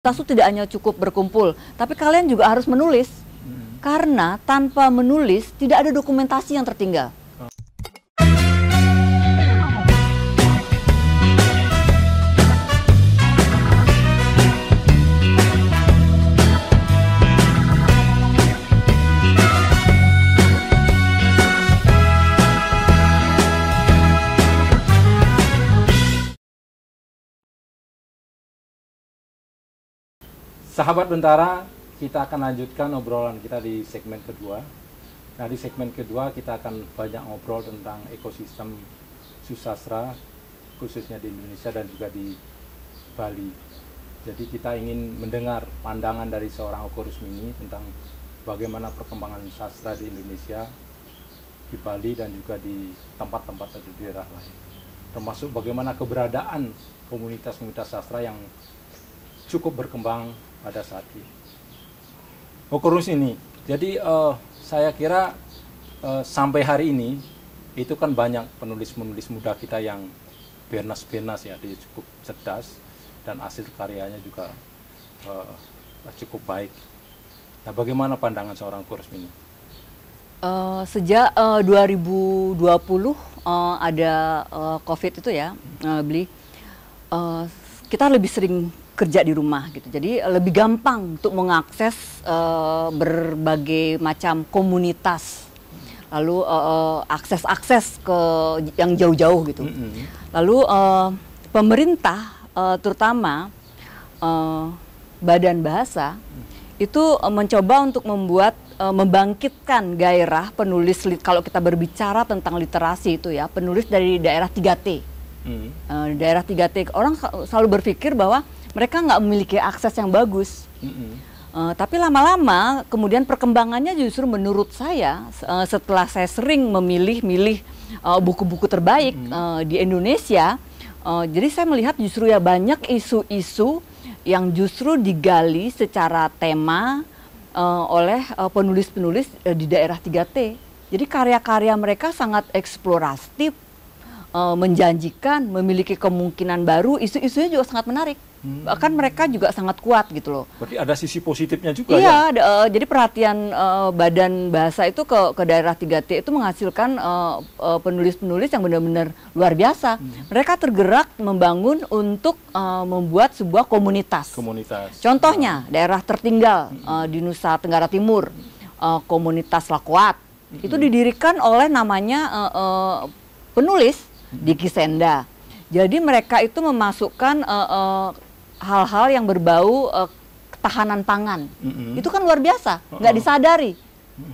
itu tidak hanya cukup berkumpul, tapi kalian juga harus menulis. Hmm. Karena tanpa menulis tidak ada dokumentasi yang tertinggal. Sahabat Bentara, kita akan lanjutkan obrolan kita di segmen kedua. Nah, di segmen kedua kita akan banyak ngobrol tentang ekosistem susastra khususnya di Indonesia dan juga di Bali. Jadi kita ingin mendengar pandangan dari seorang Mini tentang bagaimana perkembangan sastra di Indonesia, di Bali dan juga di tempat-tempat atau daerah lain. Termasuk bagaimana keberadaan komunitas-komunitas sastra yang cukup berkembang pada saat ini. Oh, kurus ini. Jadi uh, saya kira uh, sampai hari ini itu kan banyak penulis-penulis muda kita yang bernas-bernas ya, dia cukup cerdas dan hasil karyanya juga uh, cukup baik. Nah, bagaimana pandangan seorang Kurus ini? Uh, sejak uh, 2020 uh, ada uh, COVID itu ya, uh, beli uh, kita lebih sering kerja di rumah gitu. Jadi eh, lebih gampang untuk mengakses uh, berbagai macam komunitas, lalu akses eh, akses-akses ke yang jauh-jauh gitu. Mm -hmm. Lalu uh, pemerintah uh, terutama uh, Badan Bahasa itu uh, mencoba untuk membuat uh, membangkitkan gairah penulis kalau kita berbicara tentang literasi itu ya penulis dari daerah 3T. Mm. Uh, daerah 3T orang selalu berpikir bahwa mereka nggak memiliki akses yang bagus. Mm -hmm. Uh, tapi lama-lama kemudian perkembangannya justru menurut saya uh, setelah saya sering memilih-milih uh, buku-buku terbaik mm -hmm. uh, di Indonesia, uh, jadi saya melihat justru ya banyak isu-isu yang justru digali secara tema uh, oleh uh, penulis-penulis uh, di daerah 3T. Jadi karya-karya mereka sangat eksploratif, uh, menjanjikan, memiliki kemungkinan baru, isu-isunya juga sangat menarik. Hmm. Bahkan mereka juga sangat kuat gitu loh. Berarti ada sisi positifnya juga iya, ya? Iya, uh, jadi perhatian uh, badan bahasa itu ke, ke daerah 3T itu menghasilkan eh, penulis-penulis uh, uh, yang benar-benar luar biasa. Hmm. Mereka tergerak membangun untuk uh, membuat sebuah komunitas. Komunitas. Contohnya, hmm. daerah tertinggal uh, di Nusa Tenggara Timur, uh, komunitas Lakuat Hmm. Itu didirikan oleh namanya uh, uh, penulis hmm. Diki Senda. Jadi mereka itu memasukkan uh, uh, hal-hal yang berbau uh, ketahanan pangan. Mm-hmm. Itu kan luar biasa, nggak uh -uh. disadari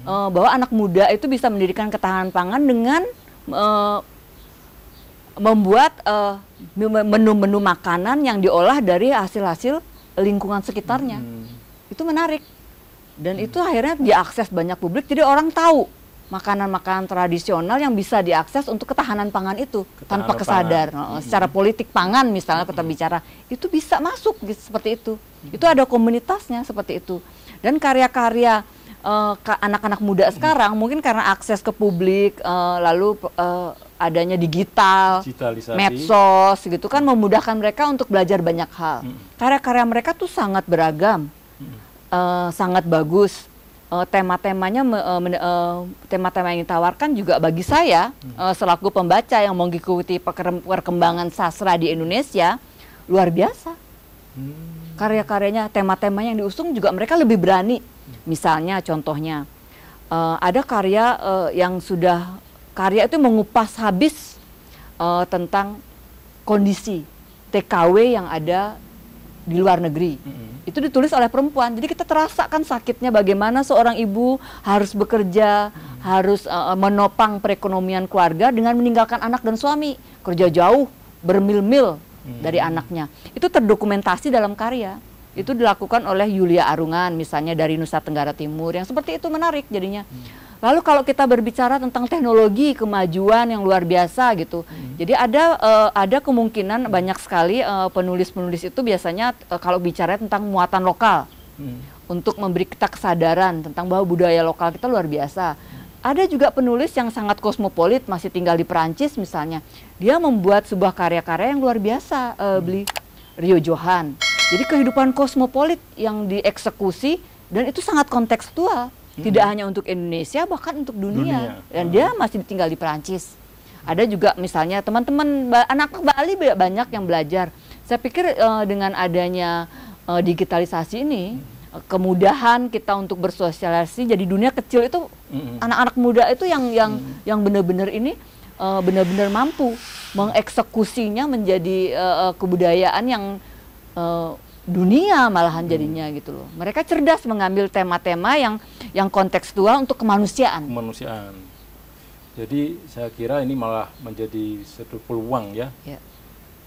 uh, bahwa anak muda itu bisa mendirikan ketahanan pangan dengan uh, membuat menu menu-menu makanan yang diolah dari hasil-hasil lingkungan sekitarnya. hmm Itu menarik dan hmm itu akhirnya diakses banyak publik, jadi orang tahu makanan-makanan tradisional yang bisa diakses untuk ketahanan pangan itu ketahanan tanpa kesadar pangan. Nah, hmm. secara politik pangan misalnya kita hmm. bicara itu bisa masuk gitu, seperti itu hmm. itu ada komunitasnya seperti itu dan karya-karya eh, anak-anak uh, muda sekarang mungkin karena akses ke publik uh, lalu uh, adanya digital, medsos gitu kan memudahkan mereka untuk belajar banyak hal. Karya-karya mereka tuh sangat beragam, uh, sangat bagus Eh, tema-temanya eh, eh, tema-tema yang ditawarkan juga bagi saya hmm. selaku pembaca yang mengikuti perkembangan sastra di Indonesia luar biasa. Hmm. Karya-karyanya, tema-tema yang diusung juga mereka lebih berani. Hmm. Misalnya contohnya ada karya yang sudah karya itu mengupas habis tentang kondisi TKW yang ada di luar negeri. Mm -hmm. Itu ditulis oleh perempuan. Jadi kita terasakan sakitnya bagaimana seorang ibu harus bekerja, mm -hmm. harus uh, menopang perekonomian keluarga dengan meninggalkan anak dan suami, kerja jauh, bermil-mil mm -hmm. dari anaknya. Itu terdokumentasi dalam karya. Itu dilakukan oleh Yulia Arungan misalnya dari Nusa Tenggara Timur yang seperti itu menarik jadinya. Mm -hmm Lalu kalau kita berbicara tentang teknologi kemajuan yang luar biasa gitu, hmm. jadi ada uh, ada kemungkinan banyak sekali eh, penulis-penulis uh, itu biasanya uh, kalau bicara tentang muatan lokal hmm. untuk memberi kita kesadaran tentang bahwa budaya lokal kita luar biasa. Hmm. Ada juga penulis yang sangat kosmopolit masih tinggal di Perancis misalnya, dia membuat sebuah karya-karya yang luar biasa uh, hmm. beli Rio Johan. Jadi kehidupan kosmopolit yang dieksekusi dan itu sangat kontekstual tidak hanya untuk Indonesia bahkan untuk dunia, dunia. dan hmm. dia masih tinggal di Perancis ada juga misalnya teman-teman anak Bali banyak yang belajar saya pikir uh, dengan adanya uh, digitalisasi ini mm. kemudahan kita untuk bersosialisasi jadi dunia kecil itu anak-anak -hmm. muda itu yang yang -hmm. yang benar-benar ini uh, benar-benar mampu mengeksekusinya menjadi uh, kebudayaan yang dunia malahan jadinya hmm. gitu loh. Mereka cerdas mengambil tema-tema yang yang kontekstual untuk kemanusiaan. Kemanusiaan. Jadi saya kira ini malah menjadi satu peluang ya. ya.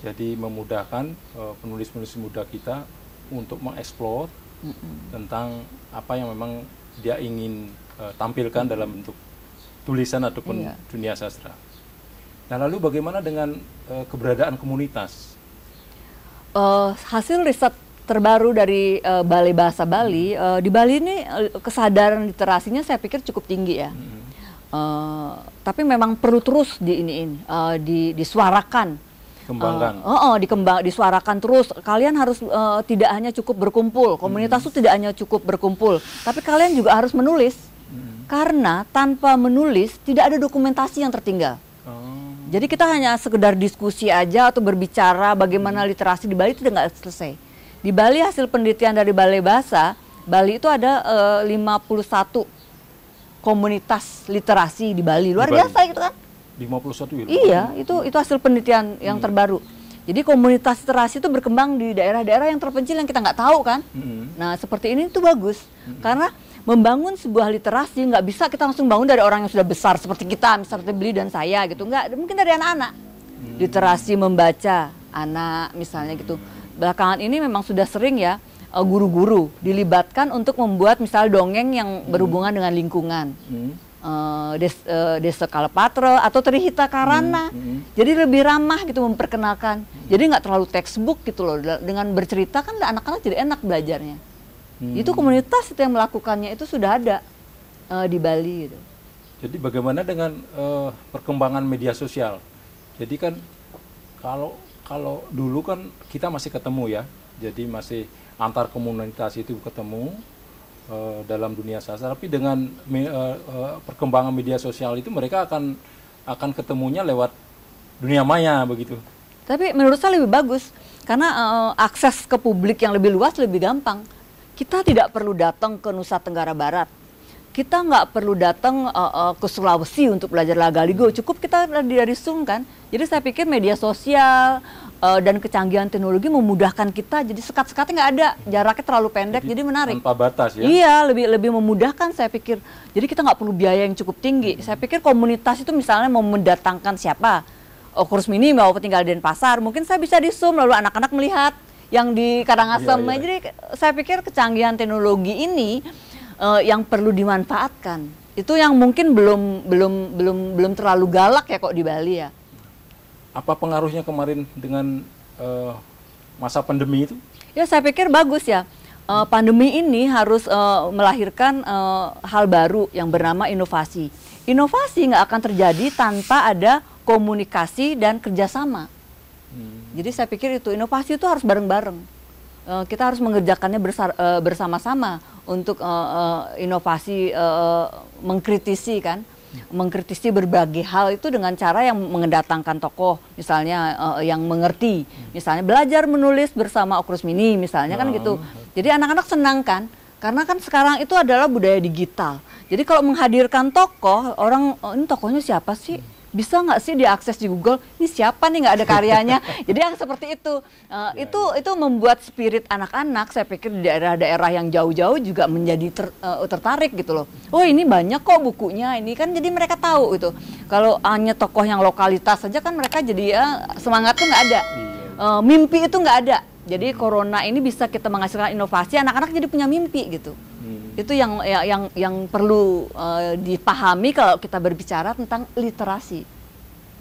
Jadi memudahkan eh, penulis-penulis uh, muda kita untuk mengeksplor mm tentang apa yang memang dia ingin uh, tampilkan mm dalam bentuk tulisan ataupun iya. dunia sastra. Nah lalu bagaimana dengan uh, keberadaan komunitas? Uh, hasil riset terbaru dari uh, Balai Bahasa Bali. Uh, di Bali ini eh, kesadaran literasinya saya pikir cukup tinggi ya. Hmm. Uh, tapi memang perlu terus di ini, ini uh, di disuarakan. Uh, uh, uh, dikembang, disuarakan terus. Kalian harus uh, tidak hanya cukup berkumpul. Komunitas itu hmm. tidak hanya cukup berkumpul, tapi kalian juga harus menulis. Hmm. Karena tanpa menulis tidak ada dokumentasi yang tertinggal. Oh. Jadi kita hanya sekedar diskusi aja atau berbicara bagaimana hmm. literasi di Bali itu tidak selesai di Bali hasil penelitian dari Balai Bahasa, Bali itu ada e, eh, 51 komunitas literasi di Bali. Luar di Bali. biasa gitu kan? 51 ya? Iya, itu itu hasil penelitian yang hmm. terbaru. Jadi komunitas literasi itu berkembang di daerah-daerah yang terpencil yang kita nggak tahu kan. Hmm. Nah seperti ini itu bagus hmm. karena membangun sebuah literasi nggak bisa kita langsung bangun dari orang yang sudah besar seperti kita, misalnya Beli dan saya gitu. Nggak, mungkin dari anak-anak. Hmm. Literasi membaca anak misalnya gitu. Hmm belakangan ini memang sudah sering ya eh, guru-guru dilibatkan untuk membuat misal dongeng yang hmm. berhubungan hmm. dengan lingkungan. Hmm. Eh, des, eh, Desa Kalpatra atau Trihita Karana. Hmm. Hmm. Jadi lebih ramah gitu memperkenalkan. Hmm. Jadi nggak terlalu textbook gitu loh. Dengan bercerita kan anak-anak jadi enak belajarnya. Hmm. Itu komunitas itu yang melakukannya itu sudah ada uh, di Bali gitu. Jadi bagaimana dengan uh, perkembangan media sosial? Jadi kan kalau kalau dulu kan kita masih ketemu ya, jadi masih antar komunitas itu ketemu uh, dalam dunia sastra. Tapi dengan me, uh, perkembangan media sosial itu mereka akan akan ketemunya lewat dunia maya begitu. Tapi menurut saya lebih bagus karena uh, akses ke publik yang lebih luas lebih gampang. Kita tidak perlu datang ke Nusa Tenggara Barat kita nggak perlu datang uh, uh, ke Sulawesi untuk belajar lagaligo, cukup kita dari Zoom kan. Jadi saya pikir media sosial uh, dan kecanggihan teknologi memudahkan kita. Jadi sekat-sekatnya nggak ada, jaraknya terlalu pendek, jadi, jadi menarik. Tanpa batas ya? Iya, lebih lebih memudahkan saya pikir. Jadi kita nggak perlu biaya yang cukup tinggi. Hmm. Saya pikir komunitas itu misalnya mau mendatangkan siapa, oh, kursus mini mau tinggal di Denpasar, mungkin saya bisa di Zoom lalu anak-anak melihat yang di Karangasem. Iya, iya. Jadi saya pikir kecanggihan teknologi ini uh, yang perlu dimanfaatkan. Itu yang mungkin belum belum belum belum terlalu galak ya kok di Bali ya. Apa pengaruhnya kemarin dengan uh, masa pandemi itu? Ya saya pikir bagus ya. Uh, pandemi ini harus uh, melahirkan uh, hal baru yang bernama inovasi. Inovasi nggak akan terjadi tanpa ada komunikasi dan kerjasama. Hmm. Jadi saya pikir itu inovasi itu harus bareng-bareng Eh, kita harus mengerjakannya eh, bersama-sama untuk eh, inovasi mengkritisi kan mengkritisi berbagai hal itu dengan cara yang mendatangkan tokoh misalnya yang mengerti misalnya belajar menulis bersama Okrus Mini misalnya kan oh, gitu jadi anak-anak senang kan karena kan sekarang itu adalah budaya digital jadi kalau menghadirkan tokoh orang oh, ini tokohnya siapa sih bisa nggak sih diakses di Google ini siapa nih nggak ada karyanya jadi yang seperti itu uh, ya, itu ya. itu membuat spirit anak-anak saya pikir di daerah-daerah yang jauh-jauh juga menjadi ter, uh, tertarik gitu loh oh ini banyak kok bukunya ini kan jadi mereka tahu itu kalau hanya tokoh yang lokalitas saja kan mereka jadi ya semangat tuh nggak ada uh, mimpi itu nggak ada jadi corona ini bisa kita menghasilkan inovasi anak-anak jadi punya mimpi gitu itu yang ya, yang yang perlu uh, dipahami kalau kita berbicara tentang literasi.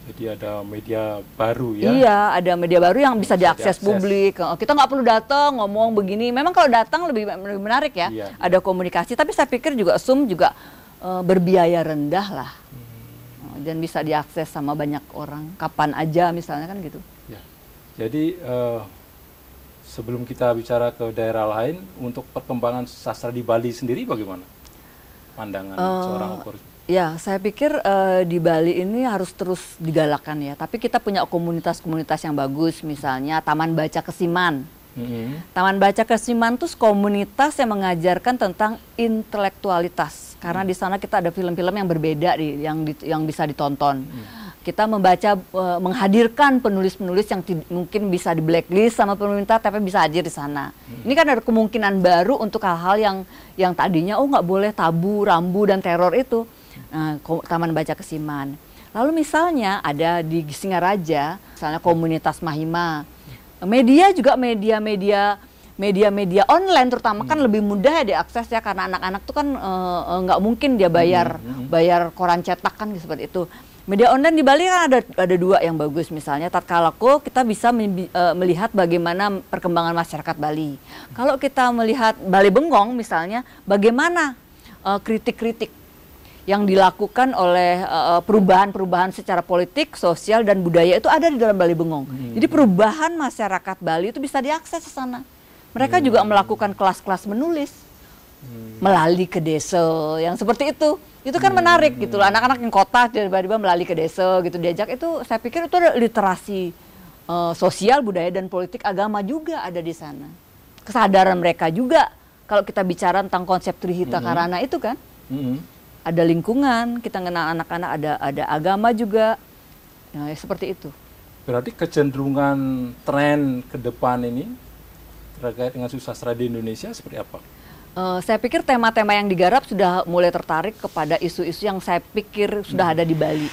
Jadi ada media baru ya? Iya, ada media baru yang bisa, bisa diakses, diakses publik. Eh, kita nggak perlu datang ngomong begini. Memang kalau datang lebih, lebih menarik ya. Iya, ada iya. komunikasi, tapi saya pikir juga Zoom juga uh, berbiaya rendah lah. Hmm. Dan bisa diakses sama banyak orang, kapan aja misalnya kan gitu. Ya. Jadi uh, sebelum kita bicara ke daerah lain untuk perkembangan sastra di Bali sendiri bagaimana pandangan uh, seorang ukur? Ya, saya pikir uh, di Bali ini harus terus digalakkan ya. Tapi kita punya komunitas-komunitas yang bagus, misalnya Taman Baca Kesiman. Mm Taman Baca Kesiman itu komunitas yang mengajarkan tentang intelektualitas. Karena mm. di sana kita ada film-film yang berbeda di, yang di, yang bisa ditonton. Mm kita membaca eh, menghadirkan penulis-penulis yang mungkin bisa di blacklist sama pemerintah tapi bisa hadir di sana. Hmm. Ini kan ada kemungkinan baru untuk hal-hal yang yang tadinya oh nggak boleh tabu, rambu dan teror itu. Nah, Taman Baca Kesiman. Lalu misalnya ada di Singaraja, misalnya komunitas Mahima. Media juga media-media media-media online terutama kan hmm. kan lebih mudah ya diakses ya karena anak-anak tuh kan eh, eh, nggak e, e, mungkin dia bayar hmm. bayar koran cetak kan seperti itu. Media online di Bali kan ada ada dua yang bagus misalnya tatkalaku kita bisa me, e, melihat bagaimana perkembangan masyarakat Bali. Kalau kita melihat Bali Bengkong misalnya bagaimana eh, kritik-kritik e, yang dilakukan oleh eh, perubahan-perubahan secara politik, sosial dan budaya itu ada di dalam Bali Bengong. Hmm. Jadi perubahan masyarakat Bali itu bisa diakses ke sana. Mereka hmm. juga melakukan kelas-kelas menulis hmm. melalui ke desa yang seperti itu itu kan hmm. menarik iya, gitu iya. loh anak-anak yang kota tiba-tiba melalui ke desa gitu diajak itu saya pikir itu ada literasi uh, sosial budaya dan politik agama juga ada di sana kesadaran mereka juga kalau kita bicara tentang konsep Trihita hmm. Karana itu kan hmm. ada lingkungan kita kenal anak-anak ada ada agama juga nah, ya, seperti itu berarti kecenderungan tren ke depan ini terkait dengan susah di Indonesia seperti apa? Eh, saya pikir tema-tema yang digarap sudah mulai tertarik kepada isu-isu yang saya pikir sudah hmm. ada di Bali.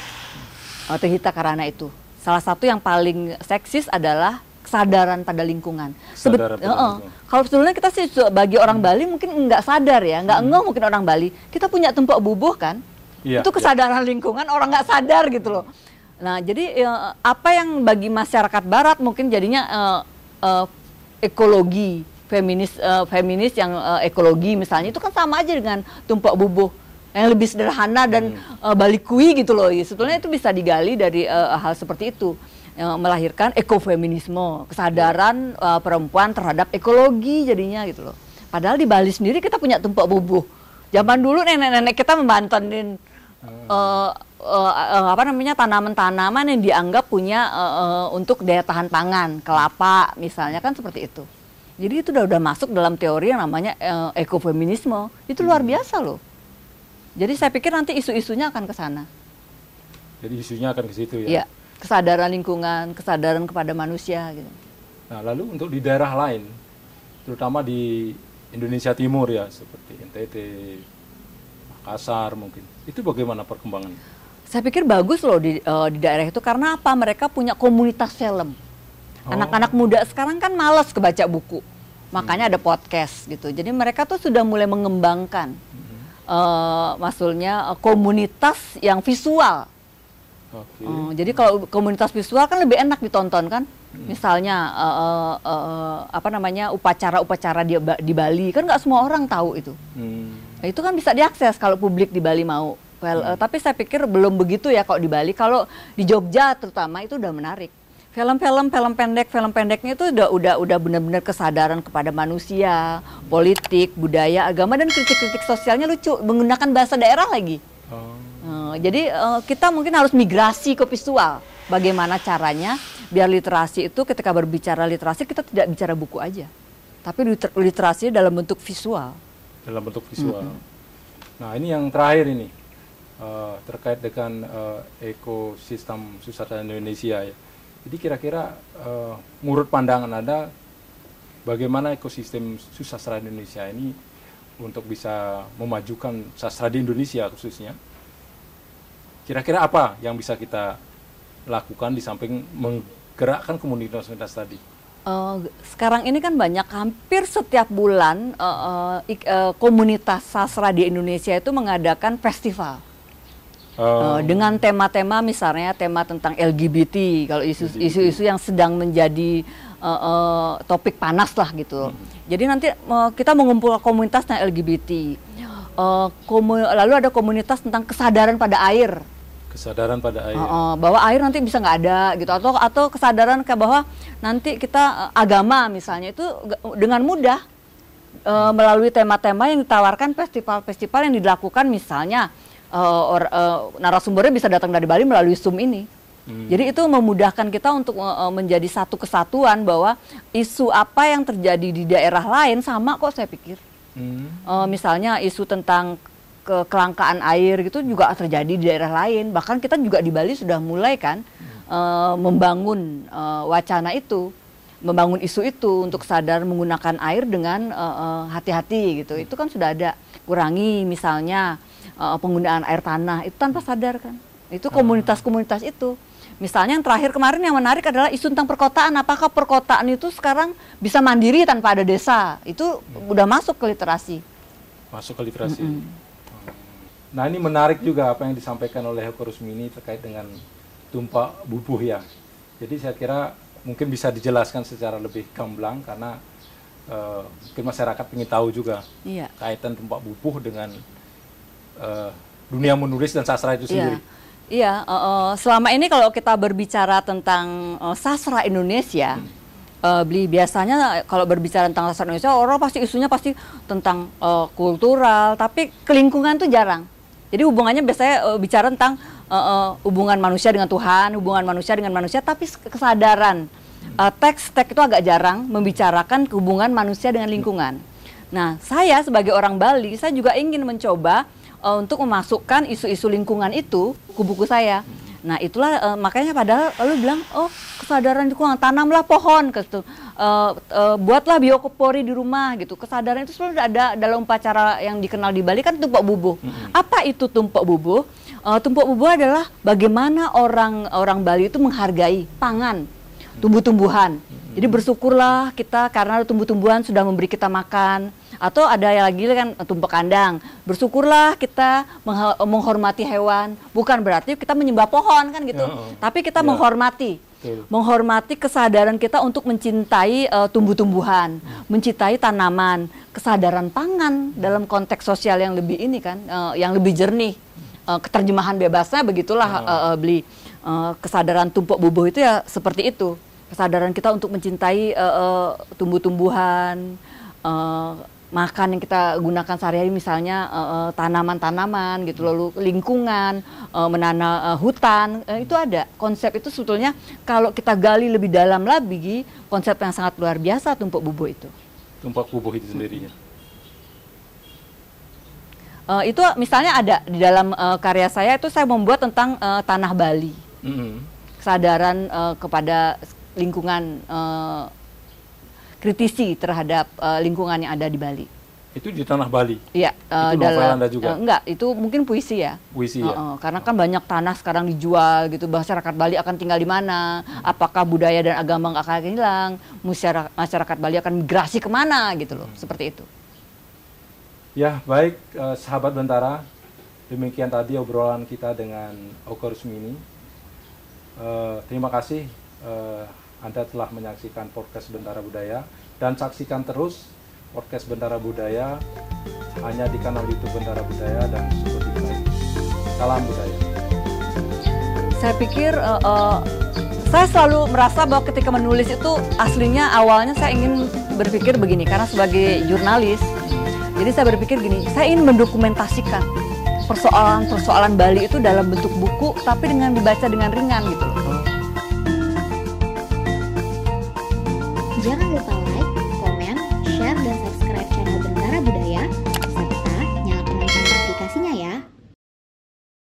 Uh, Tehita karena itu. Salah satu yang paling seksis adalah kesadaran pada lingkungan. Sebetulnya pada uh, uh, kalau sebetulnya kita sih bagi orang hmm. Bali mungkin nggak sadar ya, nggak hmm. ngeh mungkin orang Bali. Kita punya tempat bubuh kan, ya, itu iya. kesadaran ya. lingkungan orang nggak sadar gitu loh. Nah jadi uh, apa yang bagi masyarakat Barat mungkin jadinya uh, uh, ekologi feminis uh, feminis yang uh, ekologi misalnya itu kan sama aja dengan tumpak bubuh yang lebih sederhana dan hmm. uh, eh, balikui gitu loh. Sebetulnya itu bisa digali dari uh, hal seperti itu yang melahirkan ekofeminisme, kesadaran uh, perempuan terhadap ekologi jadinya gitu loh. Padahal di Bali sendiri kita punya tumpak bubuh. Zaman dulu nenek-nenek kita membantuin hmm. uh, uh, apa namanya tanaman-tanaman yang dianggap punya uh, uh, untuk daya tahan pangan, kelapa misalnya kan seperti itu. Jadi itu udah udah masuk dalam teori yang namanya uh, ekofeminisme. Itu luar hmm. biasa loh. Jadi saya pikir nanti isu-isunya akan ke sana. Jadi isunya akan ke situ ya. Iya. Kesadaran lingkungan, kesadaran kepada manusia gitu. Nah, lalu untuk di daerah lain, terutama di Indonesia Timur ya, seperti NTT, Makassar mungkin. Itu bagaimana perkembangannya? Saya pikir bagus loh di, uh, di daerah itu karena apa? Mereka punya komunitas film. Oh. Anak-anak oh. muda sekarang kan males kebaca buku. Makanya hmm. ada podcast gitu. Jadi mereka tuh sudah mulai mengembangkan hmm. uh, maksudnya uh, komunitas yang visual. Okay. Uh, oh, jadi kalau komunitas visual kan lebih enak ditonton kan. Hmm. Misalnya uh, uh, uh, apa namanya upacara-upacara di, di Bali kan nggak semua orang tahu itu. Hmm. Nah, itu kan bisa diakses kalau publik di Bali mau. Well, hmm. uh, tapi saya pikir belum begitu ya kalau di Bali. Kalau di Jogja terutama itu udah menarik. Film-film, film pendek, film pendeknya itu udah udah udah benar-benar kesadaran kepada manusia, politik, budaya, agama dan kritik-kritik sosialnya lucu menggunakan bahasa daerah lagi. Oh. Uh, jadi uh, kita mungkin harus migrasi ke visual. Bagaimana caranya biar literasi itu ketika berbicara literasi kita tidak bicara buku aja, tapi literasi dalam bentuk visual. Dalam bentuk visual. Mm -hmm. Nah ini yang terakhir ini uh, terkait dengan uh, ekosistem wisata Indonesia ya. Jadi kira-kira uh, menurut pandangan Anda bagaimana ekosistem sastra Indonesia ini untuk bisa memajukan sastra di Indonesia khususnya? Kira-kira apa yang bisa kita lakukan di samping menggerakkan komunitas-komunitas tadi? Uh, sekarang ini kan banyak hampir setiap bulan uh, uh, komunitas sastra di Indonesia itu mengadakan festival Uh, dengan tema-tema misalnya tema tentang LGBT kalau isu-isu yang sedang menjadi uh, uh, topik panas lah gitu. Hmm. Jadi nanti uh, kita mengumpul komunitas tentang LGBT. Uh, komu lalu ada komunitas tentang kesadaran pada air. Kesadaran pada air. Uh, uh, bahwa air nanti bisa nggak ada gitu atau atau kesadaran ke bahwa nanti kita uh, agama misalnya itu dengan mudah uh, melalui tema-tema yang ditawarkan festival-festival yang dilakukan misalnya uh, or, uh, narasumbernya bisa datang dari Bali melalui Zoom ini. Hmm. Jadi itu memudahkan kita untuk uh, menjadi satu kesatuan bahwa isu apa yang terjadi di daerah lain sama kok saya pikir. Hmm. Uh, misalnya isu tentang ke kelangkaan air itu juga terjadi di daerah lain. Bahkan kita juga di Bali sudah mulai kan uh, membangun uh, wacana itu membangun isu itu untuk sadar menggunakan air dengan eh, eh, hati-hati uh, uh, gitu. Hmm. Itu kan sudah ada kurangi misalnya uh, penggunaan air tanah itu tanpa hmm. sadar kan. Itu ah. komunitas-komunitas itu. Misalnya yang terakhir kemarin yang menarik adalah isu tentang perkotaan. Apakah perkotaan itu sekarang bisa mandiri tanpa ada desa? Itu hmm. udah masuk ke literasi. Masuk ke literasi. -hmm. Nah ini menarik juga apa yang disampaikan oleh Eko Rusmini terkait dengan tumpah bubuh ya. Jadi saya kira mungkin bisa dijelaskan secara lebih gamblang karena uh, mungkin masyarakat ingin tahu juga iya. kaitan tempat bubuh dengan uh, dunia menulis dan sastra itu iya. sendiri. Iya. Iya, uh, uh, selama ini kalau kita berbicara tentang uh, sastra Indonesia, hmm. uh, biasanya kalau berbicara tentang sastra Indonesia orang pasti isunya pasti tentang uh, kultural, tapi kelingkungan tuh jarang. Jadi hubungannya biasanya uh, bicara tentang uh, uh, hubungan manusia dengan Tuhan, hubungan manusia dengan manusia, tapi kesadaran uh, eh, teks teks itu agak jarang membicarakan hubungan manusia dengan lingkungan. Nah, saya sebagai orang Bali, saya juga ingin mencoba uh, untuk memasukkan isu-isu lingkungan itu ke buku saya. Nah, itulah uh, makanya padahal lalu bilang, oh kesadaran lingkungan, tanamlah pohon, gitu, uh, uh, buatlah biokopori di rumah, gitu. Kesadaran itu selalu ada dalam upacara yang dikenal di Bali kan tumpuk bubuh. Hmm. Apa itu tumpuk bubuh? uh, tumpuk bubu adalah bagaimana orang orang Bali itu menghargai pangan, tumbuh-tumbuhan. Jadi bersyukurlah kita karena tumbuh-tumbuhan sudah memberi kita makan atau ada yang lagi kan tumpuk kandang. Bersyukurlah kita menghormati hewan, bukan berarti kita menyembah pohon kan gitu. oh. oh. Tapi kita yeah. menghormati. Menghormati kesadaran kita untuk mencintai uh, tumbuh-tumbuhan, mencintai tanaman, kesadaran pangan dalam konteks sosial yang lebih ini kan, uh, yang lebih jernih uh, keterjemahan bebasnya begitulah oh. uh, beli uh, kesadaran tumpuk bubuh itu ya seperti itu kesadaran kita untuk mencintai uh, uh, tumbuh-tumbuhan uh, makan yang kita gunakan sehari-hari misalnya tanaman-tanaman uh, gitu lalu lingkungan uh, menanam uh, hutan uh, itu ada konsep itu sebetulnya kalau kita gali lebih dalam lagi konsep yang sangat luar biasa tumpuk bubuh itu tumpuk bubuh itu sendirinya Uh, itu misalnya ada di dalam uh, karya saya itu saya membuat tentang uh, tanah Bali, mm -hmm. kesadaran uh, kepada lingkungan uh, kritisi terhadap uh, lingkungan yang ada di Bali. Itu di tanah Bali. Iya. itu novel dalam, Anda juga. Uh, enggak, itu mungkin puisi ya. Puisi ya. Uh, karena kan banyak tanah sekarang dijual gitu. Masyarakat Bali akan tinggal di mana? Apakah budaya dan agama akan hilang? Masyarakat, masyarakat Bali akan migrasi kemana gitu loh? Hmm. Seperti itu. Ya, baik eh, sahabat Bentara, demikian tadi obrolan kita dengan Oko Rusmini. Eh, terima kasih eh, Anda telah menyaksikan podcast Bentara Budaya dan saksikan terus podcast Bentara Budaya hanya di kanal YouTube Bentara Budaya dan seperti Spotify. Salam budaya. Saya pikir uh, uh, saya selalu merasa bahwa ketika menulis itu aslinya awalnya saya ingin berpikir begini karena sebagai jurnalis jadi saya berpikir gini, saya ingin mendokumentasikan persoalan-persoalan Bali itu dalam bentuk buku tapi dengan dibaca dengan ringan gitu loh.